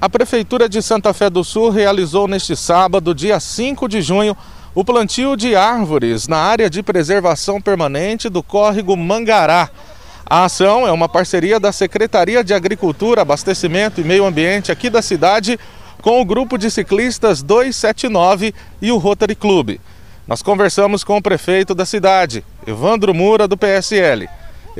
A Prefeitura de Santa Fé do Sul realizou neste sábado, dia 5 de junho, o plantio de árvores na área de preservação permanente do córrego Mangará. A ação é uma parceria da Secretaria de Agricultura, Abastecimento e Meio Ambiente aqui da cidade com o grupo de ciclistas 279 e o Rotary Club. Nós conversamos com o prefeito da cidade, Evandro Mura, do PSL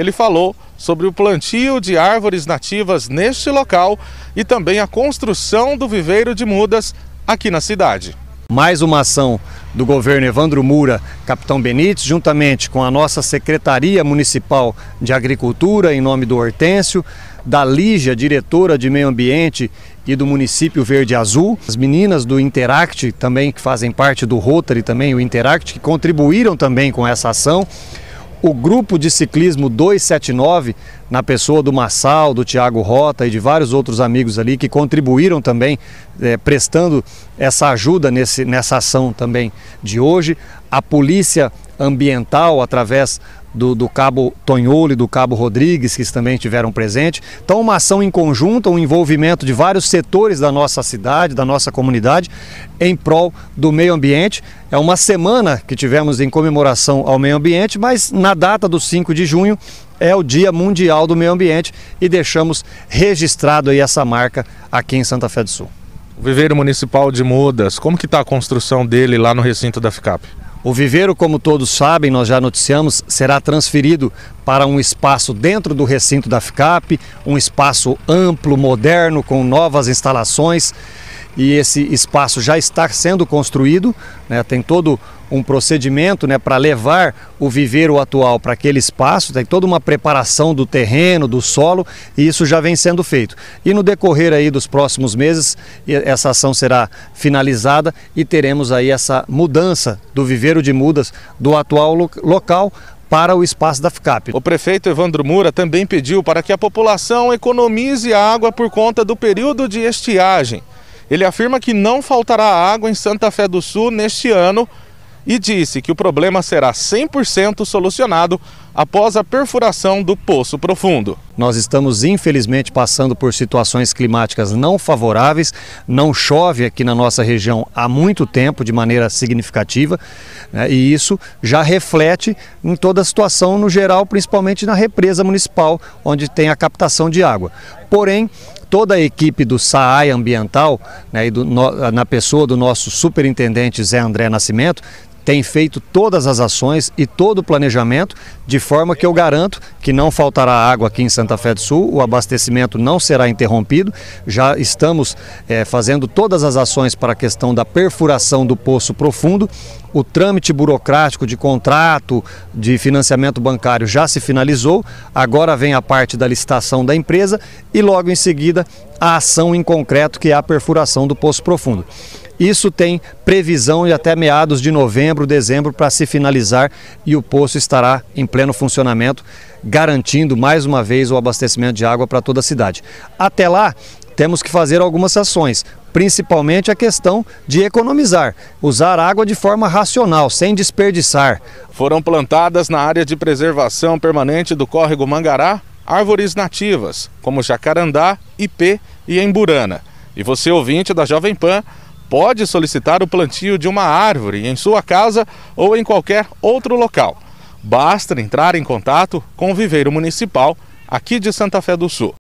ele falou sobre o plantio de árvores nativas neste local e também a construção do viveiro de mudas aqui na cidade. Mais uma ação do governo Evandro Mura, capitão Benítez, juntamente com a nossa Secretaria Municipal de Agricultura, em nome do Hortêncio, da Lígia, diretora de Meio Ambiente e do município Verde Azul, as meninas do Interact também, que fazem parte do Rotary também, o Interact, que contribuíram também com essa ação o grupo de ciclismo 279, na pessoa do Massal, do Tiago Rota e de vários outros amigos ali que contribuíram também, é, prestando essa ajuda nesse, nessa ação também de hoje. A Polícia ambiental através do, do, cabo Tonholo e do cabo Rodrigues, que também estiveram presentes. Então, uma ação em conjunto, um envolvimento de vários setores da nossa cidade, da nossa comunidade, em prol do meio ambiente. É uma semana que tivemos em comemoração ao meio ambiente, mas na data do 5 de junho é o Dia Mundial do Meio Ambiente e deixamos registrado aí essa marca aqui em Santa Fé do Sul. O viveiro municipal de Mudas, como que está a construção dele lá no recinto da FICAP? O viveiro, como todos sabem, nós já noticiamos, será transferido para um espaço dentro do recinto da FICAP, um espaço amplo, moderno, com novas instalações e esse espaço já está sendo construído, né, tem todo um procedimento né, para levar o viveiro atual para aquele espaço, tem toda uma preparação do terreno, do solo, e isso já vem sendo feito. E no decorrer aí dos próximos meses, essa ação será finalizada e teremos aí essa mudança do viveiro de mudas do atual local para o espaço da FICAP. O prefeito Evandro Mura também pediu para que a população economize água por conta do período de estiagem. Ele afirma que não faltará água em Santa Fé do Sul neste ano e disse que o problema será 100% solucionado após a perfuração do poço profundo. Nós estamos, infelizmente, passando por situações climáticas não favoráveis. Não chove aqui na nossa região há muito tempo, de maneira significativa, né? e isso já reflete em toda a situação no geral, principalmente na represa municipal, onde tem a captação de água. Porém, toda a equipe do SAAI Ambiental, né, do, no, na pessoa do nosso superintendente Zé André Nascimento, tem feito todas as ações e todo o planejamento, de forma que eu garanto que não faltará água aqui em Santa Fé do Sul, o abastecimento não será interrompido. Já estamos é, fazendo todas as ações para a questão da perfuração do poço profundo. O trâmite burocrático de contrato de financiamento bancário já se finalizou, agora vem a parte da licitação da empresa e logo em seguida a ação em concreto que é a perfuração do poço profundo. Isso tem previsão de até meados de novembro, dezembro para se finalizar e o poço estará em pleno funcionamento, garantindo mais uma vez o abastecimento de água para toda a cidade. Até lá, temos que fazer algumas ações, principalmente a questão de economizar, usar água de forma racional, sem desperdiçar. Foram plantadas na área de preservação permanente do córrego Mangará árvores nativas, como jacarandá, ipê e emburana. E você, ouvinte da Jovem Pan, pode solicitar o plantio de uma árvore em sua casa ou em qualquer outro local. Basta entrar em contato com o viveiro municipal aqui de Santa Fé do Sul.